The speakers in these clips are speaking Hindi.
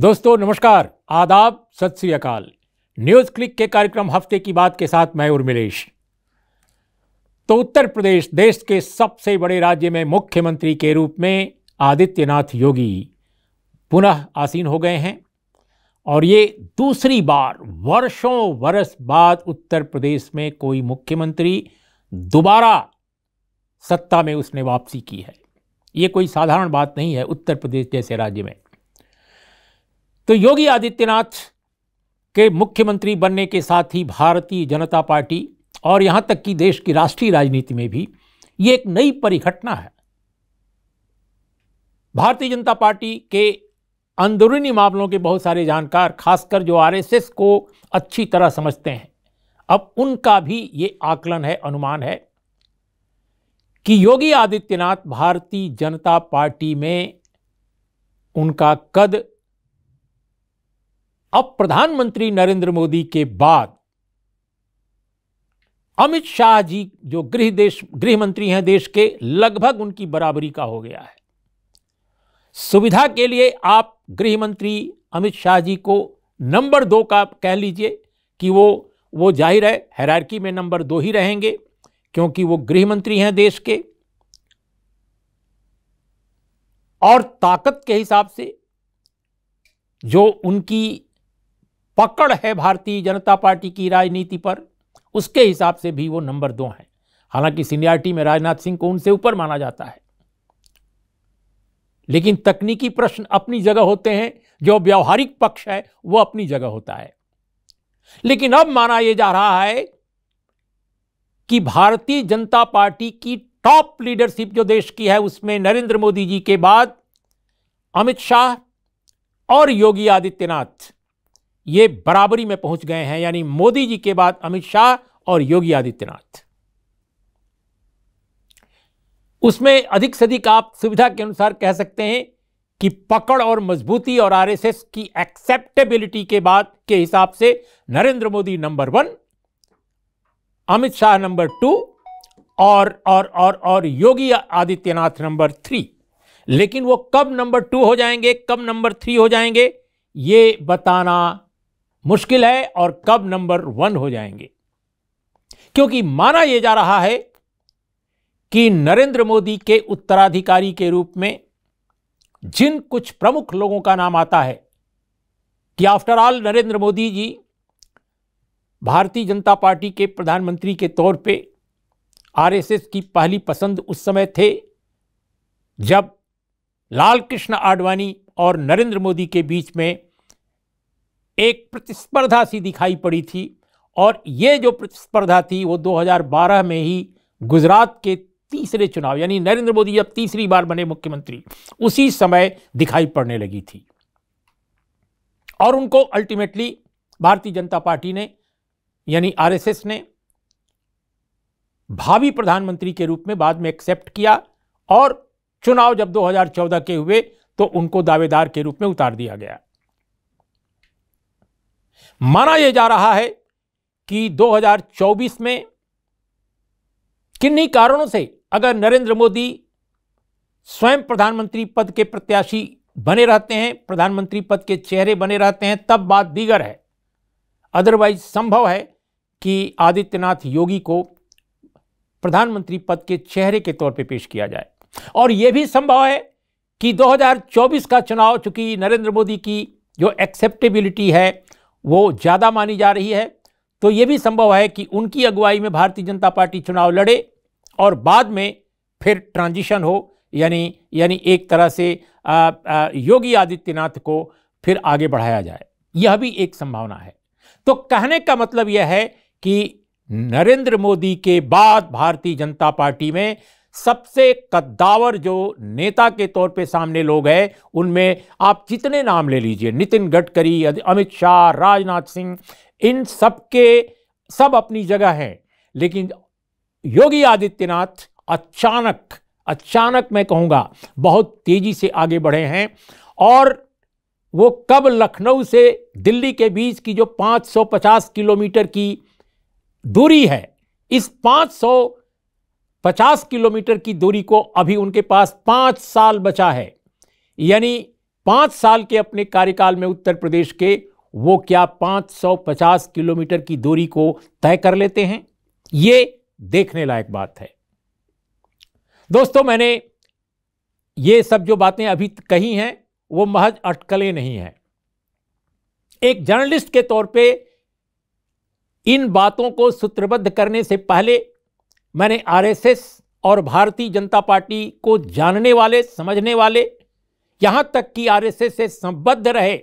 दोस्तों नमस्कार आदाब सत श्री अकाल न्यूज क्लिक के कार्यक्रम हफ्ते की बात के साथ मैं उर्मिलेश तो उत्तर प्रदेश देश के सबसे बड़े राज्य में मुख्यमंत्री के रूप में आदित्यनाथ योगी पुनः आसीन हो गए हैं और ये दूसरी बार वर्षों वर्ष बाद उत्तर प्रदेश में कोई मुख्यमंत्री दोबारा सत्ता में उसने वापसी की है ये कोई साधारण बात नहीं है उत्तर प्रदेश जैसे राज्य में तो योगी आदित्यनाथ के मुख्यमंत्री बनने के साथ ही भारतीय जनता पार्टी और यहां तक कि देश की राष्ट्रीय राजनीति में भी ये एक नई परिघटना है भारतीय जनता पार्टी के अंदरूनी मामलों के बहुत सारे जानकार खासकर जो आरएसएस को अच्छी तरह समझते हैं अब उनका भी ये आकलन है अनुमान है कि योगी आदित्यनाथ भारतीय जनता पार्टी में उनका कद अब प्रधानमंत्री नरेंद्र मोदी के बाद अमित शाह जी जो गृह देश गृह मंत्री हैं देश के लगभग उनकी बराबरी का हो गया है सुविधा के लिए आप गृह मंत्री अमित शाह जी को नंबर दो का कह लीजिए कि वो वो जाहिर है हैरारकी में नंबर दो ही रहेंगे क्योंकि वो गृह मंत्री हैं देश के और ताकत के हिसाब से जो उनकी पकड़ है भारतीय जनता पार्टी की राजनीति पर उसके हिसाब से भी वो नंबर दो हैं हालांकि सीनियरिटी में राजनाथ सिंह को उनसे ऊपर माना जाता है लेकिन तकनीकी प्रश्न अपनी जगह होते हैं जो व्यावहारिक पक्ष है वो अपनी जगह होता है लेकिन अब माना यह जा रहा है कि भारतीय जनता पार्टी की टॉप लीडरशिप जो देश की है उसमें नरेंद्र मोदी जी के बाद अमित शाह और योगी आदित्यनाथ ये बराबरी में पहुंच गए हैं यानी मोदी जी के बाद अमित शाह और योगी आदित्यनाथ उसमें अधिक से अधिक आप सुविधा के अनुसार कह सकते हैं कि पकड़ और मजबूती और आरएसएस की एक्सेप्टेबिलिटी के बाद के हिसाब से Narendra Modi number one Amit Shah number two और और और और योगी आदित्यनाथ नंबर थ्री लेकिन वो कब नंबर टू हो जाएंगे कब नंबर थ्री हो जाएंगे ये बताना मुश्किल है और कब नंबर वन हो जाएंगे क्योंकि माना यह जा रहा है कि नरेंद्र मोदी के उत्तराधिकारी के रूप में जिन कुछ प्रमुख लोगों का नाम आता है कि after all Narendra Modi ji Bharatiya Janata party के प्रधानमंत्री के तौर पे आरएसएस की पहली पसंद उस समय थे जब लाल कृष्ण आडवाणी और नरेंद्र मोदी के बीच में एक प्रतिस्पर्धा सी दिखाई पड़ी थी और ये जो प्रतिस्पर्धा थी वो 2012 में ही गुजरात के तीसरे चुनाव यानी नरेंद्र मोदी जब तीसरी बार बने मुख्यमंत्री उसी समय दिखाई पड़ने लगी थी और उनको अल्टीमेटली भारतीय जनता पार्टी ने यानी आरएसएस ने भावी प्रधानमंत्री के रूप में बाद में एक्सेप्ट किया और चुनाव जब 2014 के हुए तो उनको दावेदार के रूप में उतार दिया गया माना यह जा रहा है कि 2024 में किन्हीं कारणों से अगर नरेंद्र मोदी स्वयं प्रधानमंत्री पद के प्रत्याशी बने रहते हैं प्रधानमंत्री पद के चेहरे बने रहते हैं तब बात दीगर है अदरवाइज संभव है कि आदित्यनाथ योगी को प्रधानमंत्री पद के चेहरे के तौर पे पेश किया जाए और यह भी संभव है कि 2024 का चुनाव चूंकि नरेंद्र मोदी की जो एक्सेप्टेबिलिटी है वो ज़्यादा मानी जा रही है तो ये भी संभव है कि उनकी अगुवाई में भारतीय जनता पार्टी चुनाव लड़े और बाद में फिर ट्रांजिशन हो यानी यानी एक तरह से आ, आ, योगी आदित्यनाथ को फिर आगे बढ़ाया जाए यह भी एक संभावना है तो कहने का मतलब यह है कि नरेंद्र मोदी के बाद भारतीय जनता पार्टी में सबसे कद्दावर जो नेता के तौर पे सामने लोग हैं उनमें आप जितने नाम ले लीजिए नितिन गडकरी अमित शाह राजनाथ सिंह इन सब के सब अपनी जगह हैं लेकिन योगी आदित्यनाथ अचानक अचानक मैं कहूँगा बहुत तेज़ी से आगे बढ़े हैं और वो कब लखनऊ से दिल्ली के बीच की जो 550 किलोमीटर की दूरी है इस 50 किलोमीटर की दूरी को अभी उनके पास पांच साल बचा है यानी पांच साल के अपने कार्यकाल में उत्तर प्रदेश के वो क्या 550 किलोमीटर की दूरी को तय कर लेते हैं ये देखने लायक बात है दोस्तों मैंने ये सब जो बातें अभी कही हैं वो महज अटकलें नहीं हैं एक जर्नलिस्ट के तौर पे इन बातों को सूत्रबद्ध करने से पहले मैंने आरएसएस और भारतीय जनता पार्टी को जानने वाले समझने वाले यहाँ तक कि आरएसएस से संबद्ध रहे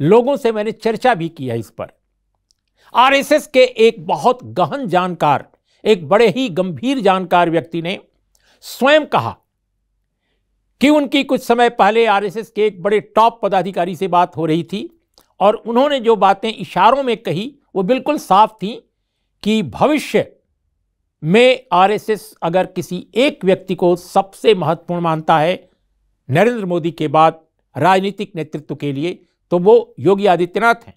लोगों से मैंने चर्चा भी की है इस पर आरएसएस के एक बहुत गहन जानकार एक बड़े ही गंभीर जानकार व्यक्ति ने स्वयं कहा कि उनकी कुछ समय पहले आरएसएस के एक बड़े टॉप पदाधिकारी से बात हो रही थी और उन्होंने जो बातें इशारों में कही वो बिल्कुल साफ थी कि भविष्य में आरएसएस अगर किसी एक व्यक्ति को सबसे महत्वपूर्ण मानता है नरेंद्र मोदी के बाद राजनीतिक नेतृत्व के लिए तो वो योगी आदित्यनाथ हैं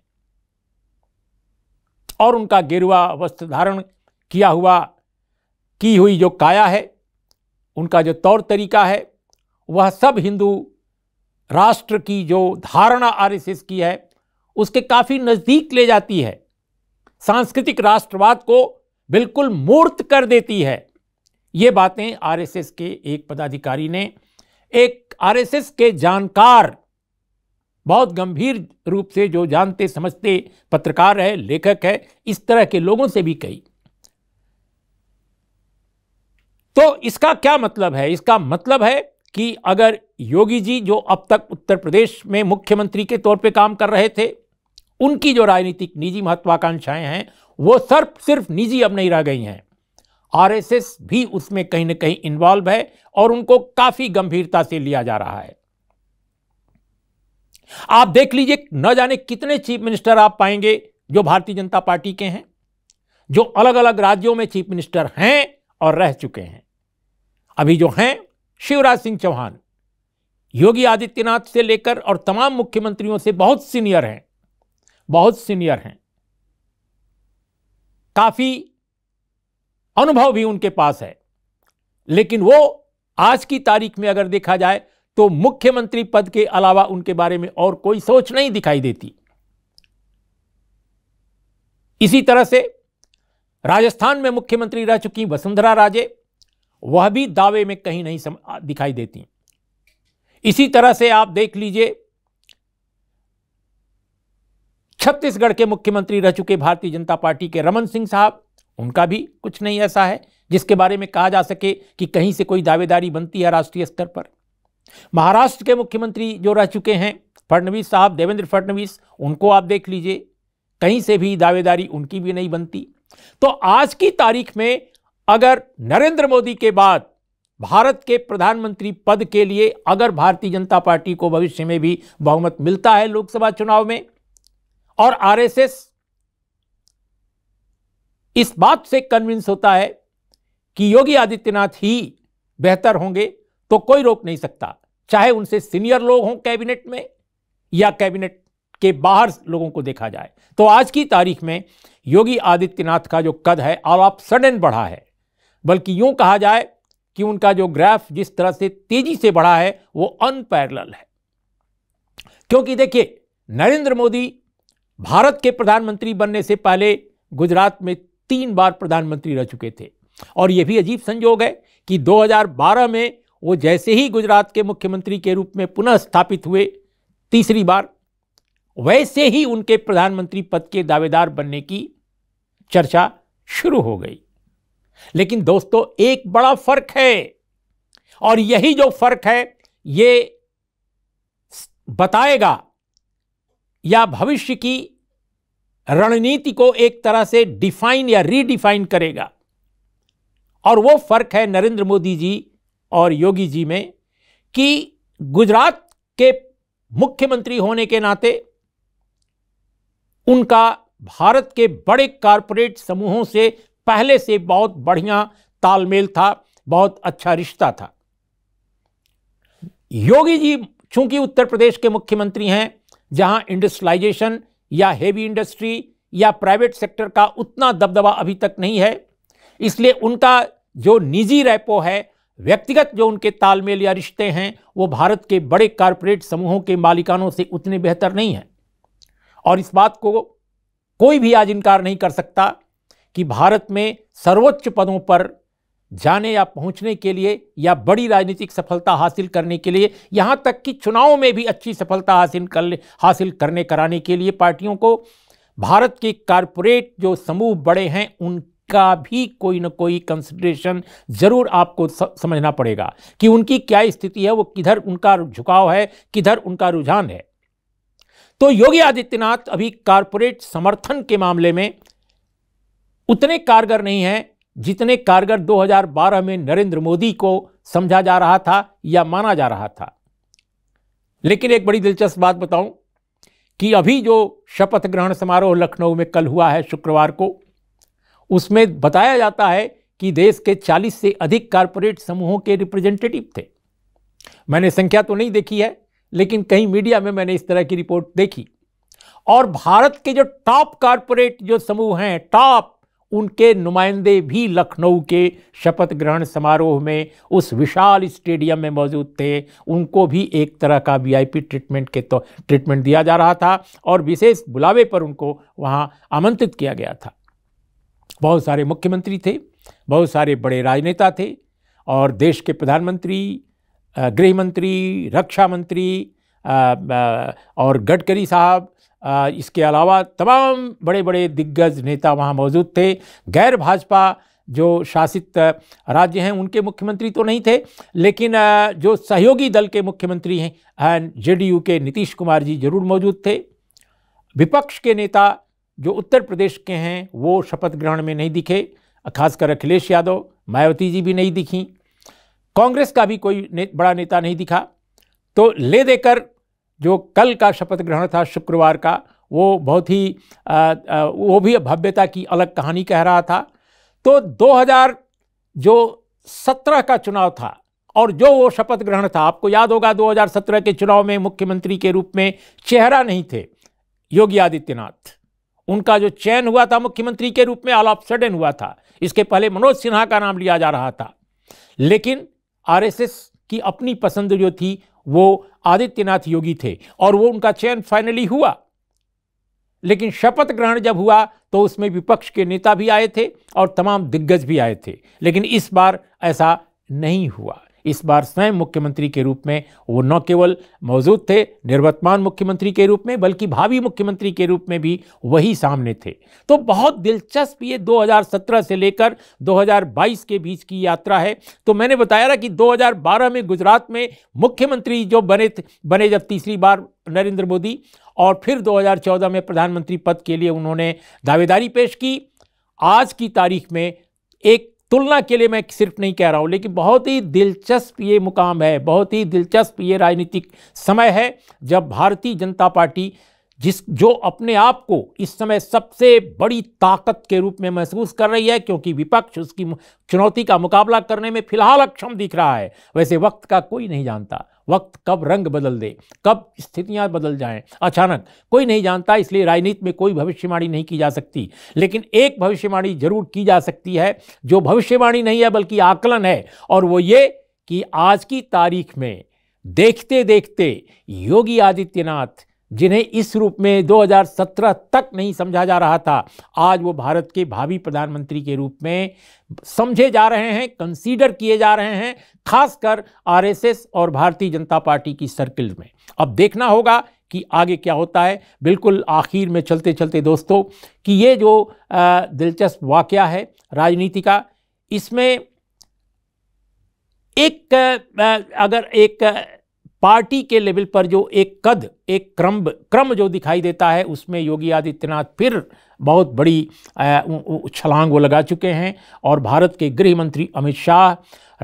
और उनका गेरुआ वस्त्र धारण किया हुआ की हुई जो काया है उनका जो तौर तरीका है वह सब हिंदू राष्ट्र की जो धारणा आरएसएस की है उसके काफ़ी नज़दीक ले जाती है सांस्कृतिक राष्ट्रवाद को बिल्कुल मूर्त कर देती है ये बातें आरएसएस के एक पदाधिकारी ने एक आरएसएस के जानकार बहुत गंभीर रूप से जो जानते समझते पत्रकार है लेखक है इस तरह के लोगों से भी कही तो इसका क्या मतलब है इसका मतलब है कि अगर योगी जी जो अब तक उत्तर प्रदेश में मुख्यमंत्री के तौर पे काम कर रहे थे उनकी जो राजनीतिक निजी महत्वाकांक्षाएं हैं वो सर्फ सिर्फ निजी अब नहीं रह गई हैं आरएसएस भी उसमें कहीं ना कहीं इन्वॉल्व है और उनको काफी गंभीरता से लिया जा रहा है आप देख लीजिए न जाने कितने चीफ मिनिस्टर आप पाएंगे जो भारतीय जनता पार्टी के हैं जो अलग अलग राज्यों में चीफ मिनिस्टर हैं और रह चुके हैं अभी जो हैं शिवराज सिंह चौहान योगी आदित्यनाथ से लेकर और तमाम मुख्यमंत्रियों से बहुत सीनियर हैं बहुत सीनियर हैं काफ़ी अनुभव भी उनके पास है लेकिन वो आज की तारीख में अगर देखा जाए तो मुख्यमंत्री पद के अलावा उनके बारे में और कोई सोच नहीं दिखाई देती इसी तरह से राजस्थान में मुख्यमंत्री रह चुकी वसुंधरा राजे वह भी दावे में कहीं नहीं दिखाई देती इसी तरह से आप देख लीजिए छत्तीसगढ़ के मुख्यमंत्री रह चुके भारतीय जनता पार्टी के रमन सिंह साहब उनका भी कुछ नहीं ऐसा है जिसके बारे में कहा जा सके कि कहीं से कोई दावेदारी बनती है राष्ट्रीय स्तर पर महाराष्ट्र के मुख्यमंत्री जो रह चुके हैं फडणवीस साहब देवेंद्र फडणवीस उनको आप देख लीजिए कहीं से भी दावेदारी उनकी भी नहीं बनती तो आज की तारीख में अगर नरेंद्र मोदी के बाद भारत के प्रधानमंत्री पद के लिए अगर भारतीय जनता पार्टी को भविष्य में भी बहुमत मिलता है लोकसभा चुनाव में और आरएसएस इस बात से कन्विंस होता है कि योगी आदित्यनाथ ही बेहतर होंगे तो कोई रोक नहीं सकता चाहे उनसे सीनियर लोग हों कैबिनेट में या कैबिनेट के बाहर लोगों को देखा जाए तो आज की तारीख में योगी आदित्यनाथ का जो कद है और आप सडन बढ़ा है बल्कि यूं कहा जाए कि उनका जो ग्राफ जिस तरह से तेजी से बढ़ा है वो अनपैरल है क्योंकि देखिए नरेंद्र मोदी भारत के प्रधानमंत्री बनने से पहले गुजरात में तीन बार प्रधानमंत्री रह चुके थे और यह भी अजीब संयोग है कि 2012 में वो जैसे ही गुजरात के मुख्यमंत्री के रूप में पुनः स्थापित हुए तीसरी बार वैसे ही उनके प्रधानमंत्री पद के दावेदार बनने की चर्चा शुरू हो गई लेकिन दोस्तों एक बड़ा फर्क है और यही जो फर्क है ये बताएगा या भविष्य की रणनीति को एक तरह से डिफाइन या रीडिफाइन करेगा और वो फर्क है नरेंद्र मोदी जी और योगी जी में कि गुजरात के मुख्यमंत्री होने के नाते उनका भारत के बड़े कारपोरेट समूहों से पहले से बहुत बढ़िया तालमेल था बहुत अच्छा रिश्ता था योगी जी चूंकि उत्तर प्रदेश के मुख्यमंत्री हैं जहां इंडस्ट्रियलाइजेशन या हेवी इंडस्ट्री या प्राइवेट सेक्टर का उतना दबदबा अभी तक नहीं है इसलिए उनका जो निजी रैपो है व्यक्तिगत जो उनके तालमेल या रिश्ते हैं वो भारत के बड़े कारपोरेट समूहों के मालिकानों से उतने बेहतर नहीं हैं और इस बात को कोई भी आज इनकार नहीं कर सकता कि भारत में सर्वोच्च पदों पर जाने या पहुंचने के लिए या बड़ी राजनीतिक सफलता हासिल करने के लिए यहां तक कि चुनाव में भी अच्छी सफलता हासिल कर हासिल करने कराने के लिए पार्टियों को भारत के कारपोरेट जो समूह बड़े हैं उनका भी कोई ना कोई कंसिडरेशन ज़रूर आपको समझना पड़ेगा कि उनकी क्या स्थिति है वो किधर उनका झुकाव है किधर उनका रुझान है तो योगी आदित्यनाथ अभी कारपोरेट समर्थन के मामले में उतने कारगर नहीं हैं जितने कारगर 2012 में नरेंद्र मोदी को समझा जा रहा था या माना जा रहा था लेकिन एक बड़ी दिलचस्प बात बताऊं कि अभी जो शपथ ग्रहण समारोह लखनऊ में कल हुआ है शुक्रवार को उसमें बताया जाता है कि देश के 40 से अधिक कारपोरेट समूहों के रिप्रेजेंटेटिव थे मैंने संख्या तो नहीं देखी है लेकिन कहीं मीडिया में मैंने इस तरह की रिपोर्ट देखी और भारत के जो टॉप कारपोरेट जो समूह हैं टॉप उनके नुमाइंदे भी लखनऊ के शपथ ग्रहण समारोह में उस विशाल स्टेडियम में मौजूद थे उनको भी एक तरह का वीआईपी ट्रीटमेंट के तो ट्रीटमेंट दिया जा रहा था और विशेष बुलावे पर उनको वहाँ आमंत्रित किया गया था बहुत सारे मुख्यमंत्री थे बहुत सारे बड़े राजनेता थे और देश के प्रधानमंत्री गृहमंत्री रक्षा मंत्री और गडकरी साहब इसके अलावा तमाम बड़े बड़े दिग्गज नेता वहाँ मौजूद थे गैर भाजपा जो शासित राज्य हैं उनके मुख्यमंत्री तो नहीं थे लेकिन जो सहयोगी दल के मुख्यमंत्री हैं जेडीयू के नीतीश कुमार जी जरूर मौजूद थे विपक्ष के नेता जो उत्तर प्रदेश के हैं वो शपथ ग्रहण में नहीं दिखे खासकर अखिलेश यादव मायावती जी भी नहीं दिखी कांग्रेस का भी कोई ने, बड़ा नेता नहीं दिखा तो ले देकर जो कल का शपथ ग्रहण था शुक्रवार का वो बहुत ही आ, आ, वो भी भव्यता की अलग कहानी कह रहा था तो 2000 जो 17 का चुनाव था और जो वो शपथ ग्रहण था आपको याद होगा 2017 के चुनाव में मुख्यमंत्री के रूप में चेहरा नहीं थे योगी आदित्यनाथ उनका जो चयन हुआ था मुख्यमंत्री के रूप में ऑल ऑफ सडन हुआ था इसके पहले मनोज सिन्हा का नाम लिया जा रहा था लेकिन आरएसएस की अपनी पसंद जो थी वो आदित्यनाथ योगी थे और वो उनका चयन फाइनली हुआ लेकिन शपथ ग्रहण जब हुआ तो उसमें विपक्ष के नेता भी आए थे और तमाम दिग्गज भी आए थे लेकिन इस बार ऐसा नहीं हुआ इस बार स्वयं मुख्यमंत्री के रूप में वो न केवल मौजूद थे निर्वर्तमान मुख्यमंत्री के रूप में बल्कि भावी मुख्यमंत्री के रूप में भी वही सामने थे तो बहुत दिलचस्प ये 2017 से लेकर 2022 के बीच की यात्रा है तो मैंने बताया ना कि 2012 में गुजरात में मुख्यमंत्री जो बने बने जब तीसरी बार नरेंद्र मोदी और फिर 2014 में प्रधानमंत्री पद के लिए उन्होंने दावेदारी पेश की आज की तारीख में एक तुलना के लिए मैं सिर्फ नहीं कह रहा हूँ लेकिन बहुत ही दिलचस्प ये मुकाम है बहुत ही दिलचस्प ये राजनीतिक समय है जब भारतीय जनता पार्टी जिस जो अपने आप को इस समय सबसे बड़ी ताकत के रूप में महसूस कर रही है क्योंकि विपक्ष उसकी चुनौती का मुकाबला करने में फिलहाल अक्षम दिख रहा है वैसे वक्त का कोई नहीं जानता वक्त कब रंग बदल दे कब स्थितियां बदल जाएं अचानक कोई नहीं जानता इसलिए राजनीति में कोई भविष्यवाणी नहीं की जा सकती लेकिन एक भविष्यवाणी जरूर की जा सकती है जो भविष्यवाणी नहीं है बल्कि आकलन है और वो ये कि आज की तारीख में देखते देखते योगी आदित्यनाथ जिन्हें इस रूप में 2017 तक नहीं समझा जा रहा था आज वो भारत के भावी प्रधानमंत्री के रूप में समझे जा रहे हैं कंसीडर किए जा रहे हैं खासकर आरएसएस और भारतीय जनता पार्टी की सर्किल में अब देखना होगा कि आगे क्या होता है बिल्कुल आखिर में चलते चलते दोस्तों कि ये जो दिलचस्प वाक्य है राजनीति का इसमें एक अगर एक पार्टी के लेवल पर जो एक कद एक क्रम क्रम जो दिखाई देता है उसमें योगी आदित्यनाथ फिर बहुत बड़ी छलांग वो लगा चुके हैं और भारत के गृह मंत्री अमित शाह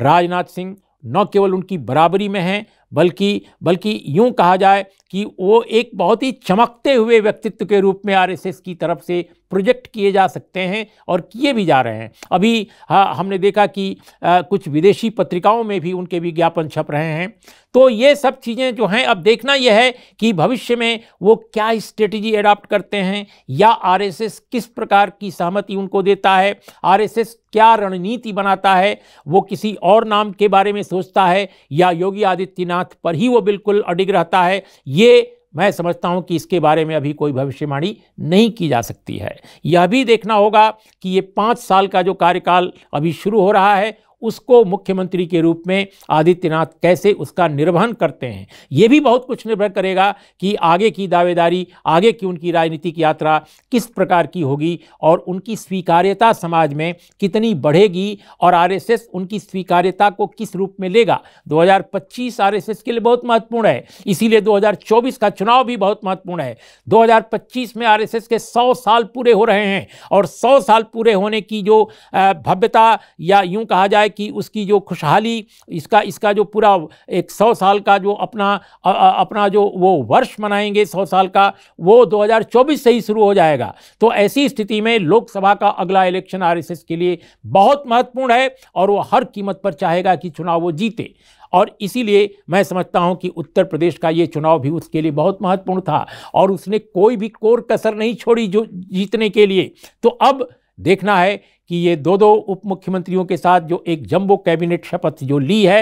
राजनाथ सिंह न केवल उनकी बराबरी में हैं बल्कि बल्कि यूँ कहा जाए कि वो एक बहुत ही चमकते हुए व्यक्तित्व के रूप में आरएसएस की तरफ से प्रोजेक्ट किए जा सकते हैं और किए भी जा रहे हैं अभी हाँ हमने देखा कि आ, कुछ विदेशी पत्रिकाओं में भी उनके विज्ञापन छप रहे हैं तो ये सब चीज़ें जो हैं अब देखना यह है कि भविष्य में वो क्या स्ट्रेटजी अडॉप्ट करते हैं या आर किस प्रकार की सहमति उनको देता है आर क्या रणनीति बनाता है वो किसी और नाम के बारे में सोचता है या योगी आदित्यनाथ नाथ पर ही वो बिल्कुल अडिग रहता है ये मैं समझता हूँ कि इसके बारे में अभी कोई भविष्यवाणी नहीं की जा सकती है यह भी देखना होगा कि ये पाँच साल का जो कार्यकाल अभी शुरू हो रहा है उसको मुख्यमंत्री के रूप में आदित्यनाथ कैसे उसका निर्वहन करते हैं ये भी बहुत कुछ निर्भर करेगा कि आगे की दावेदारी आगे की उनकी राजनीतिक यात्रा किस प्रकार की होगी और उनकी स्वीकार्यता समाज में कितनी बढ़ेगी और आरएसएस उनकी स्वीकार्यता को किस रूप में लेगा 2025 आरएसएस के लिए बहुत महत्वपूर्ण है इसीलिए 2024 का चुनाव भी बहुत महत्वपूर्ण है 2025 में आरएसएस के 100 साल पूरे हो रहे हैं और 100 साल पूरे होने की जो भव्यता या यूं कहा जाए है कि उसकी जो खुशहाली इसका इसका जो पूरा एक सौ साल का जो अपना आ, अपना जो वो वर्ष मनाएंगे सौ साल का वो 2024 से ही शुरू हो जाएगा तो ऐसी स्थिति में लोकसभा का अगला इलेक्शन आरएसएस के लिए बहुत महत्वपूर्ण है और वो हर कीमत पर चाहेगा कि चुनाव वो जीते और इसीलिए मैं समझता हूं कि उत्तर प्रदेश का ये चुनाव भी उसके लिए बहुत महत्वपूर्ण था और उसने कोई भी कोर कसर नहीं छोड़ी जो जीतने के लिए तो अब देखना है कि ये दो दो उप मुख्यमंत्रियों के साथ जो एक जम्बो कैबिनेट शपथ जो ली है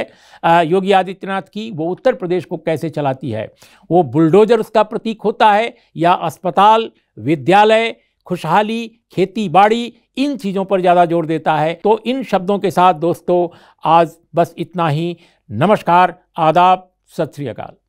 योगी आदित्यनाथ की वो उत्तर प्रदेश को कैसे चलाती है वो बुलडोजर उसका प्रतीक होता है या अस्पताल विद्यालय खुशहाली खेती बाड़ी इन चीज़ों पर ज़्यादा जोर देता है तो इन शब्दों के साथ दोस्तों आज बस इतना ही नमस्कार आदाब सत श्री अकाल